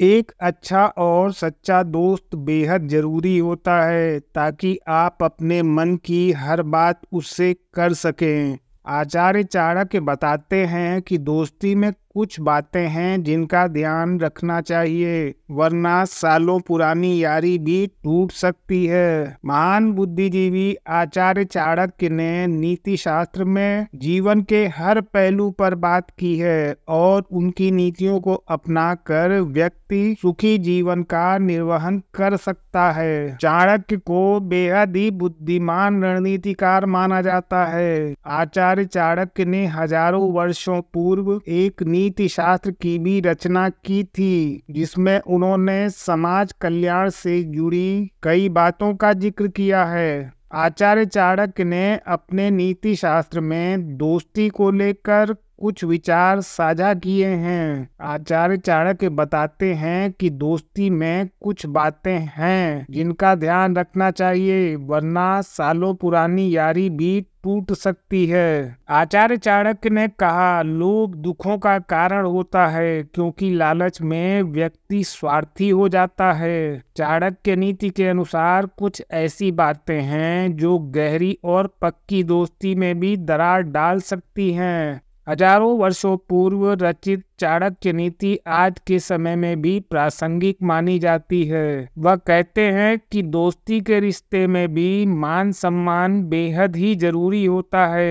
एक अच्छा और सच्चा दोस्त बेहद ज़रूरी होता है ताकि आप अपने मन की हर बात उससे कर सकें आचार्य चाणक्य बताते हैं कि दोस्ती में कुछ बातें हैं जिनका ध्यान रखना चाहिए वरना सालों पुरानी यारी भी टूट सकती है महान बुद्धिजीवी आचार्य चाणक्य ने नीति शास्त्र में जीवन के हर पहलू पर बात की है और उनकी नीतियों को अपनाकर व्यक्ति सुखी जीवन का निर्वहन कर सकता है चाणक्य को बेहद ही बुद्धिमान रणनीतिकार माना जाता है आचार्य चाणक्य ने हजारों वर्षों पूर्व एक नीति नीति शास्त्र की भी रचना की थी जिसमें उन्होंने समाज कल्याण से जुड़ी कई बातों का जिक्र किया है आचार्य चाणक्य ने अपने नीति शास्त्र में दोस्ती को लेकर कुछ विचार साझा किए हैं आचार्य चाणक्य बताते हैं कि दोस्ती में कुछ बातें हैं जिनका ध्यान रखना चाहिए वरना सालों पुरानी यारी भी टूट सकती है आचार्य चाणक्य ने कहा लोग दुखों का कारण होता है क्योंकि लालच में व्यक्ति स्वार्थी हो जाता है चाणक्य नीति के अनुसार कुछ ऐसी बातें हैं जो गहरी और पक्की दोस्ती में भी दरार डाल सकती हैं हजारों वर्षों पूर्व रचित चाणक्य नीति आज के समय में भी प्रासंगिक मानी जाती है वह कहते हैं कि दोस्ती के रिश्ते में भी मान सम्मान बेहद ही जरूरी होता है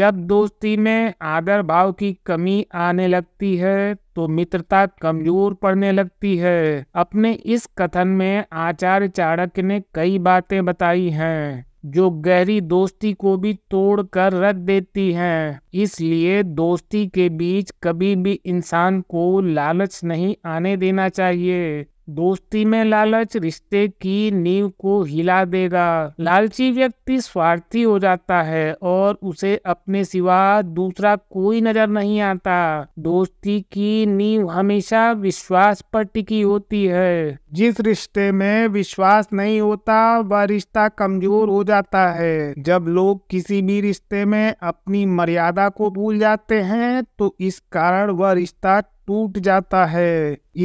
जब दोस्ती में आदर भाव की कमी आने लगती है तो मित्रता कमजोर पड़ने लगती है अपने इस कथन में आचार्य चाणक्य ने कई बातें बताई हैं जो गहरी दोस्ती को भी तोड़ कर रख देती हैं इसलिए दोस्ती के बीच कभी भी इंसान को लालच नहीं आने देना चाहिए दोस्ती में लालच रिश्ते की नींव को हिला देगा लालची व्यक्ति स्वार्थी हो जाता है और उसे अपने सिवा दूसरा कोई नजर नहीं आता दोस्ती की नींव हमेशा विश्वास पर टिकी होती है जिस रिश्ते में विश्वास नहीं होता वह रिश्ता कमजोर हो जाता है जब लोग किसी भी रिश्ते में अपनी मर्यादा को भूल जाते हैं तो इस कारण वह रिश्ता टूट जाता है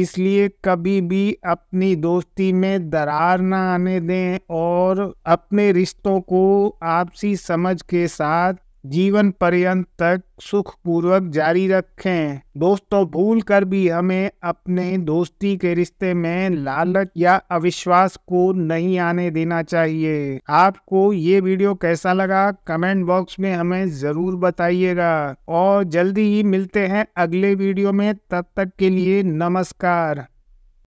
इसलिए कभी भी अपनी दोस्ती में दरार ना आने दें और अपने रिश्तों को आपसी समझ के साथ जीवन पर्यंत तक सुखपूर्वक जारी रखें दोस्तों भूल कर भी हमें अपने दोस्ती के रिश्ते में लालच या अविश्वास को नहीं आने देना चाहिए आपको ये वीडियो कैसा लगा कमेंट बॉक्स में हमें जरूर बताइएगा और जल्दी ही मिलते हैं अगले वीडियो में तब तक के लिए नमस्कार